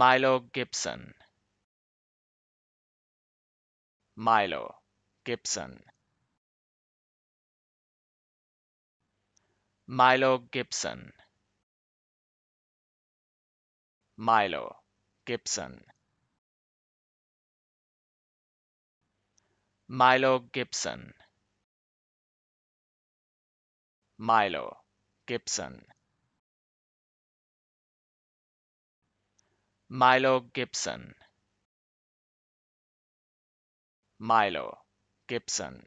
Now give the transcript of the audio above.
Milo Gibson Milo Gibson Milo Gibson Milo Gibson Milo Gibson Milo Gibson Milo Gibson Milo Gibson